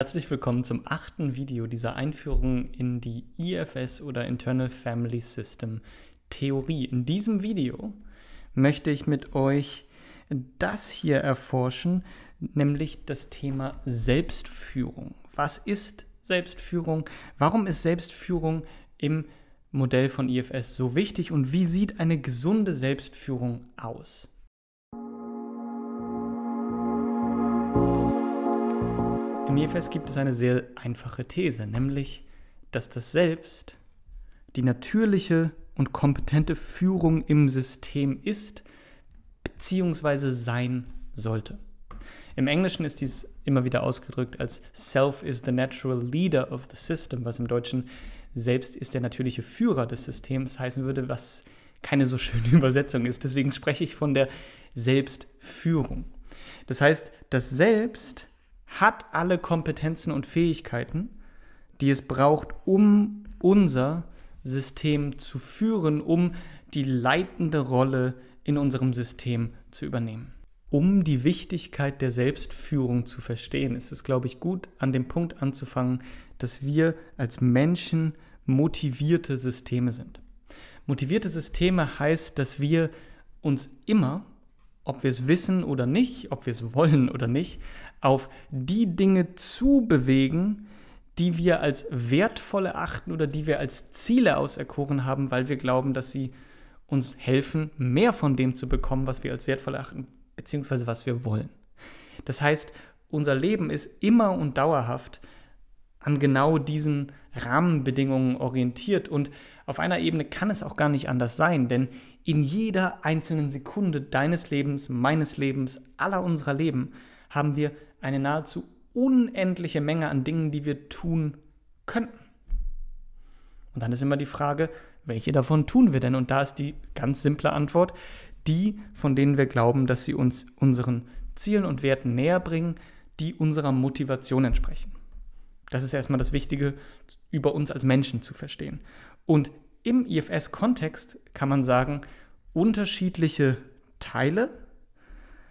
Herzlich willkommen zum achten Video dieser Einführung in die IFS e oder Internal Family System Theorie. In diesem Video möchte ich mit euch das hier erforschen, nämlich das Thema Selbstführung. Was ist Selbstführung? Warum ist Selbstführung im Modell von IFS e so wichtig und wie sieht eine gesunde Selbstführung aus? Mefes gibt es eine sehr einfache These, nämlich, dass das Selbst die natürliche und kompetente Führung im System ist, bzw. sein sollte. Im Englischen ist dies immer wieder ausgedrückt als Self is the natural leader of the system, was im Deutschen selbst ist der natürliche Führer des Systems heißen würde, was keine so schöne Übersetzung ist. Deswegen spreche ich von der Selbstführung. Das heißt, das Selbst hat alle Kompetenzen und Fähigkeiten, die es braucht, um unser System zu führen, um die leitende Rolle in unserem System zu übernehmen. Um die Wichtigkeit der Selbstführung zu verstehen, ist es, glaube ich, gut, an dem Punkt anzufangen, dass wir als Menschen motivierte Systeme sind. Motivierte Systeme heißt, dass wir uns immer, ob wir es wissen oder nicht, ob wir es wollen oder nicht, auf die Dinge zu bewegen, die wir als wertvoll erachten oder die wir als Ziele auserkoren haben, weil wir glauben, dass sie uns helfen, mehr von dem zu bekommen, was wir als wertvoll erachten, beziehungsweise was wir wollen. Das heißt, unser Leben ist immer und dauerhaft an genau diesen Rahmenbedingungen orientiert und auf einer Ebene kann es auch gar nicht anders sein, denn in jeder einzelnen Sekunde deines Lebens, meines Lebens, aller unserer Leben haben wir eine nahezu unendliche Menge an Dingen, die wir tun könnten. Und dann ist immer die Frage, welche davon tun wir denn? Und da ist die ganz simple Antwort, die, von denen wir glauben, dass sie uns unseren Zielen und Werten näher bringen, die unserer Motivation entsprechen. Das ist erstmal das Wichtige über uns als Menschen zu verstehen. Und im IFS-Kontext kann man sagen, unterschiedliche Teile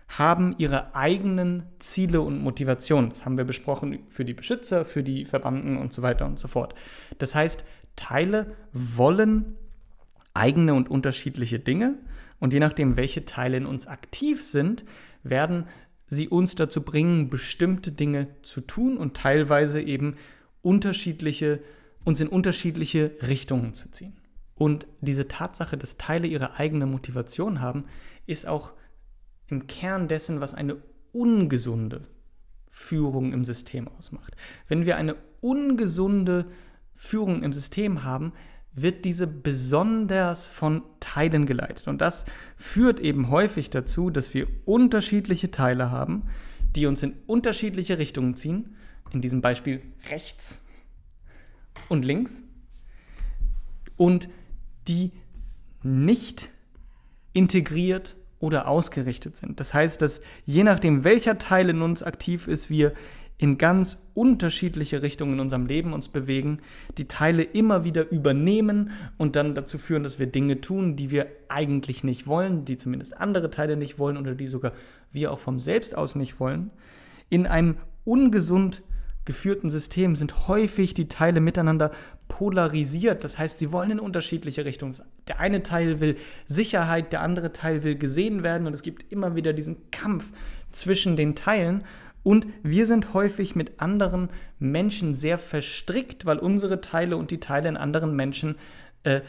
haben ihre eigenen Ziele und Motivationen. Das haben wir besprochen für die Beschützer, für die Verbanden und so weiter und so fort. Das heißt, Teile wollen eigene und unterschiedliche Dinge und je nachdem, welche Teile in uns aktiv sind, werden sie uns dazu bringen, bestimmte Dinge zu tun und teilweise eben unterschiedliche, uns in unterschiedliche Richtungen zu ziehen. Und diese Tatsache, dass Teile ihre eigene Motivation haben, ist auch im Kern dessen, was eine ungesunde Führung im System ausmacht. Wenn wir eine ungesunde Führung im System haben, wird diese besonders von Teilen geleitet. Und das führt eben häufig dazu, dass wir unterschiedliche Teile haben, die uns in unterschiedliche Richtungen ziehen. In diesem Beispiel rechts und links. Und die nicht integriert oder ausgerichtet sind. Das heißt, dass je nachdem, welcher Teil in uns aktiv ist, wir in ganz unterschiedliche Richtungen in unserem Leben uns bewegen, die Teile immer wieder übernehmen und dann dazu führen, dass wir Dinge tun, die wir eigentlich nicht wollen, die zumindest andere Teile nicht wollen oder die sogar wir auch vom Selbst aus nicht wollen. In einem ungesund geführten System sind häufig die Teile miteinander polarisiert. Das heißt, sie wollen in unterschiedliche Richtungen. Der eine Teil will Sicherheit, der andere Teil will gesehen werden und es gibt immer wieder diesen Kampf zwischen den Teilen. Und wir sind häufig mit anderen Menschen sehr verstrickt, weil unsere Teile und die Teile in anderen Menschen äh,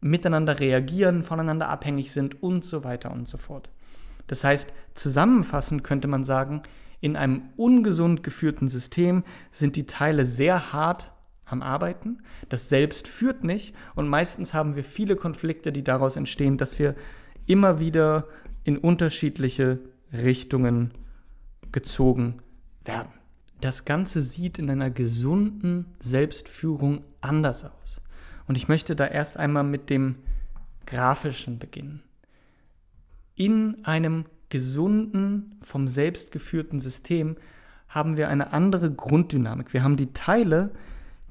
miteinander reagieren, voneinander abhängig sind und so weiter und so fort. Das heißt, zusammenfassend könnte man sagen, in einem ungesund geführten System sind die Teile sehr hart am Arbeiten. Das selbst führt nicht. Und meistens haben wir viele Konflikte, die daraus entstehen, dass wir immer wieder in unterschiedliche Richtungen gezogen werden. Das Ganze sieht in einer gesunden Selbstführung anders aus. Und ich möchte da erst einmal mit dem Grafischen beginnen. In einem gesunden, vom Selbst geführten System haben wir eine andere Grunddynamik. Wir haben die Teile,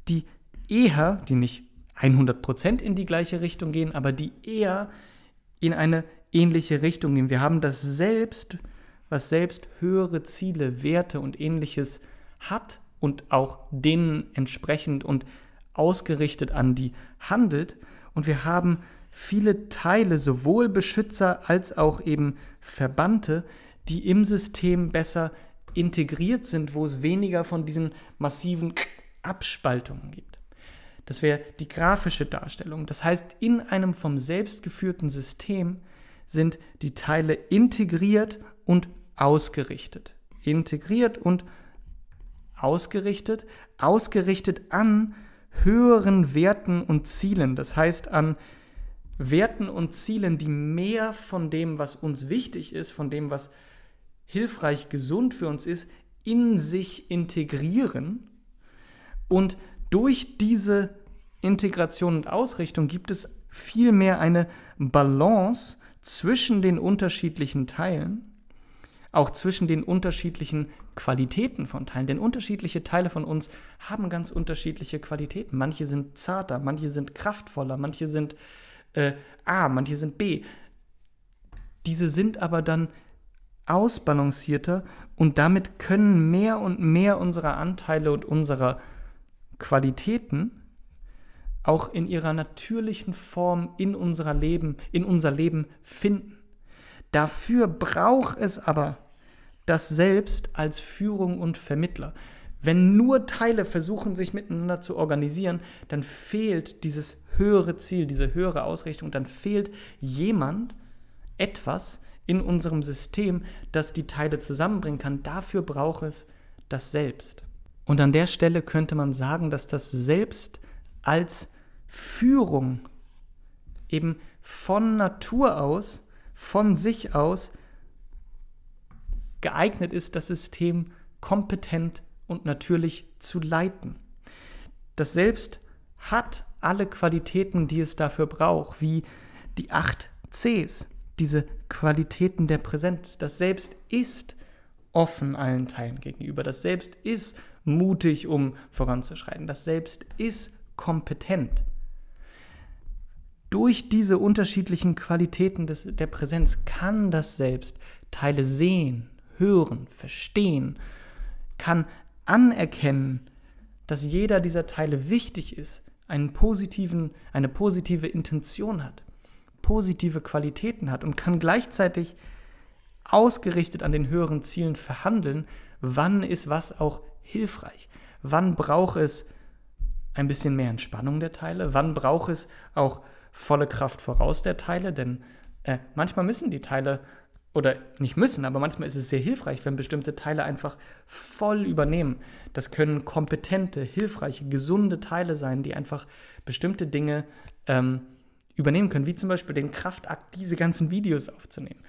die eher, die nicht 100% in die gleiche Richtung gehen, aber die eher in eine ähnliche Richtung gehen. Wir haben das selbst, was selbst höhere Ziele, Werte und ähnliches hat und auch denen entsprechend und ausgerichtet an die handelt. Und wir haben viele Teile, sowohl Beschützer als auch eben Verbannte, die im System besser integriert sind, wo es weniger von diesen massiven Abspaltungen gibt. Das wäre die grafische Darstellung. Das heißt, in einem vom selbst geführten System sind die Teile integriert und ausgerichtet. Integriert und ausgerichtet, ausgerichtet an höheren Werten und Zielen. Das heißt an Werten und Zielen, die mehr von dem, was uns wichtig ist, von dem, was hilfreich, gesund für uns ist, in sich integrieren und durch diese Integration und Ausrichtung gibt es vielmehr eine Balance zwischen den unterschiedlichen Teilen, auch zwischen den unterschiedlichen Qualitäten von Teilen. Denn unterschiedliche Teile von uns haben ganz unterschiedliche Qualitäten. Manche sind zarter, manche sind kraftvoller, manche sind äh, A, manche sind B. Diese sind aber dann ausbalancierter und damit können mehr und mehr unserer Anteile und unserer äh, Qualitäten auch in ihrer natürlichen Form in unser Leben, in unser Leben finden. Dafür braucht es aber das Selbst als Führung und Vermittler. Wenn nur Teile versuchen, sich miteinander zu organisieren, dann fehlt dieses höhere Ziel, diese höhere Ausrichtung, dann fehlt jemand, etwas in unserem System, das die Teile zusammenbringen kann. Dafür braucht es das Selbst. Und an der Stelle könnte man sagen, dass das selbst als Führung eben von Natur aus, von sich aus geeignet ist, das System kompetent und natürlich zu leiten. Das Selbst hat alle Qualitäten, die es dafür braucht, wie die acht Cs, diese Qualitäten der Präsenz. Das Selbst ist offen allen Teilen gegenüber. Das Selbst ist mutig, um voranzuschreiten. Das Selbst ist kompetent. Durch diese unterschiedlichen Qualitäten des, der Präsenz kann das Selbst Teile sehen, hören, verstehen, kann anerkennen, dass jeder dieser Teile wichtig ist, einen positiven, eine positive Intention hat, positive Qualitäten hat und kann gleichzeitig ausgerichtet an den höheren Zielen verhandeln, wann ist was auch hilfreich? Wann braucht es ein bisschen mehr Entspannung der Teile? Wann braucht es auch volle Kraft voraus der Teile? Denn äh, manchmal müssen die Teile oder nicht müssen, aber manchmal ist es sehr hilfreich, wenn bestimmte Teile einfach voll übernehmen. Das können kompetente, hilfreiche, gesunde Teile sein, die einfach bestimmte Dinge ähm, übernehmen können, wie zum Beispiel den Kraftakt, diese ganzen Videos aufzunehmen.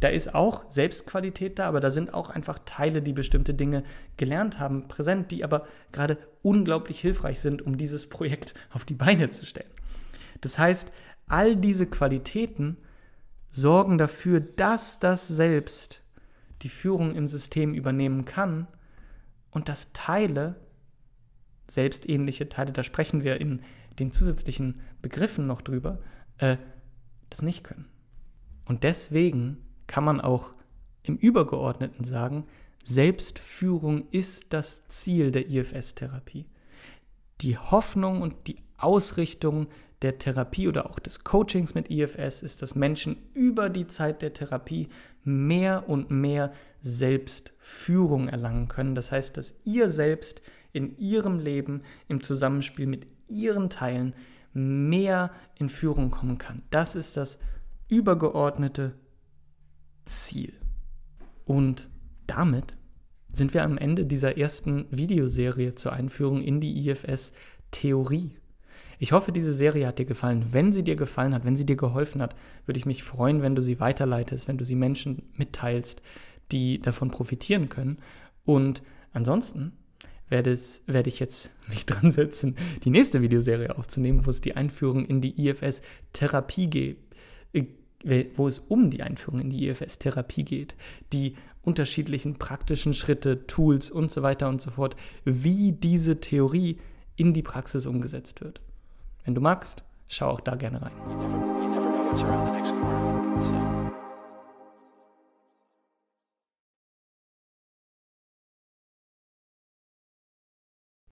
Da ist auch Selbstqualität da, aber da sind auch einfach Teile, die bestimmte Dinge gelernt haben, präsent, die aber gerade unglaublich hilfreich sind, um dieses Projekt auf die Beine zu stellen. Das heißt, all diese Qualitäten sorgen dafür, dass das Selbst die Führung im System übernehmen kann und dass Teile, selbstähnliche Teile, da sprechen wir in den zusätzlichen Begriffen noch drüber, äh, das nicht können. Und deswegen kann man auch im Übergeordneten sagen, Selbstführung ist das Ziel der IFS-Therapie. Die Hoffnung und die Ausrichtung der Therapie oder auch des Coachings mit IFS ist, dass Menschen über die Zeit der Therapie mehr und mehr Selbstführung erlangen können. Das heißt, dass ihr selbst in ihrem Leben im Zusammenspiel mit ihren Teilen mehr in Führung kommen kann. Das ist das übergeordnete Ziel. Und damit sind wir am Ende dieser ersten Videoserie zur Einführung in die IFS-Theorie. Ich hoffe, diese Serie hat dir gefallen. Wenn sie dir gefallen hat, wenn sie dir geholfen hat, würde ich mich freuen, wenn du sie weiterleitest, wenn du sie Menschen mitteilst, die davon profitieren können. Und ansonsten werde, es, werde ich jetzt mich dran setzen, die nächste Videoserie aufzunehmen, wo es die Einführung in die IFS-Therapie geht wo es um die Einführung in die EFS-Therapie geht, die unterschiedlichen praktischen Schritte, Tools und so weiter und so fort, wie diese Theorie in die Praxis umgesetzt wird. Wenn du magst, schau auch da gerne rein. You never, you never